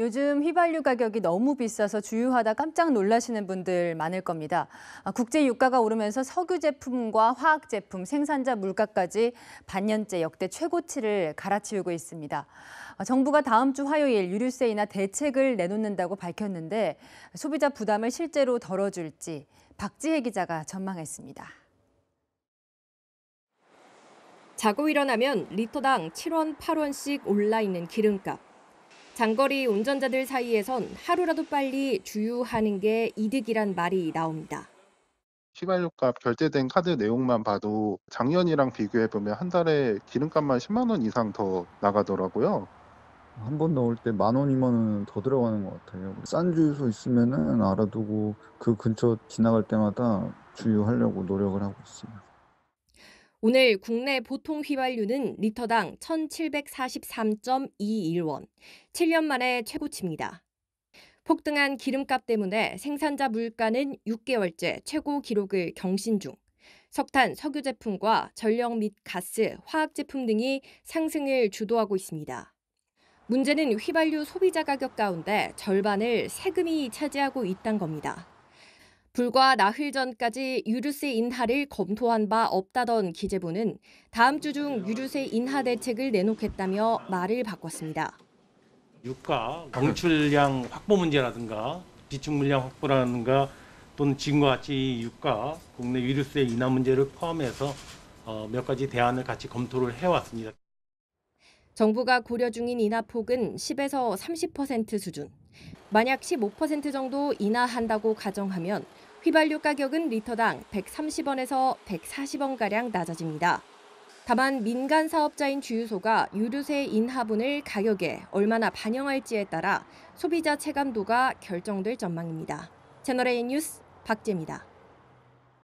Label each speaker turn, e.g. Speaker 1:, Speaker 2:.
Speaker 1: 요즘 휘발유 가격이 너무 비싸서 주유하다 깜짝 놀라시는 분들 많을 겁니다. 아, 국제 유가가 오르면서 석유 제품과 화학 제품, 생산자 물가까지 반년째 역대 최고치를 갈아치우고 있습니다. 아, 정부가 다음 주 화요일 유류세이나 대책을 내놓는다고 밝혔는데 소비자 부담을 실제로 덜어줄지 박지혜 기자가 전망했습니다.
Speaker 2: 자고 일어나면 리터당 7원, 8원씩 올라 있는 기름값. 장거리 운전자들 사이에선 하루라도 빨리 주유하는 게 이득이란 말이 나옵니다.
Speaker 3: 휘발유값 결제된 카드 내용만 봐도 작년이랑 비교해보면 한 달에 기름값만 10만 원 이상 더 나가더라고요. 한 번 넣을 때 만 원이면 은더 들어가는 것 같아요. 싼 주유소 있으면 알아두고 그 근처 지나갈 때마다 주유하려고 노력을 하고 있습니다
Speaker 2: 오늘 국내 보통 휘발유는 리터당 1,743.21원, 7년 만에 최고치입니다. 폭등한 기름값 때문에 생산자 물가는 6개월째 최고 기록을 경신 중. 석탄, 석유 제품과 전력 및 가스, 화학 제품 등이 상승을 주도하고 있습니다. 문제는 휘발유 소비자 가격 가운데 절반을 세금이 차지하고 있단 겁니다. 불과 나흘 전까지 유류세 인하를 검토한 바 없다던 기재부는 다음 주 중 유류세 인하 대책을 내놓겠다며 말을 바꿨습니다.
Speaker 4: 유가, 방출량 확보 문제라든가 비축 물량 확보라든가 또는 지금과 같이 유가, 국내 유류세 인하 문제를 포함해서 어, 몇 가지 대안을 같이 검토를 해왔습니다.
Speaker 2: 정부가 고려 중인 인하폭은 10에서 30% 수준. 만약 15% 정도 인하한다고 가정하면 휘발유 가격은 리터당 130원에서 140원가량 낮아집니다. 다만 민간 사업자인 주유소가 유류세 인하분을 가격에 얼마나 반영할지에 따라 소비자 체감도가 결정될 전망입니다. 채널A 뉴스 박재입니다.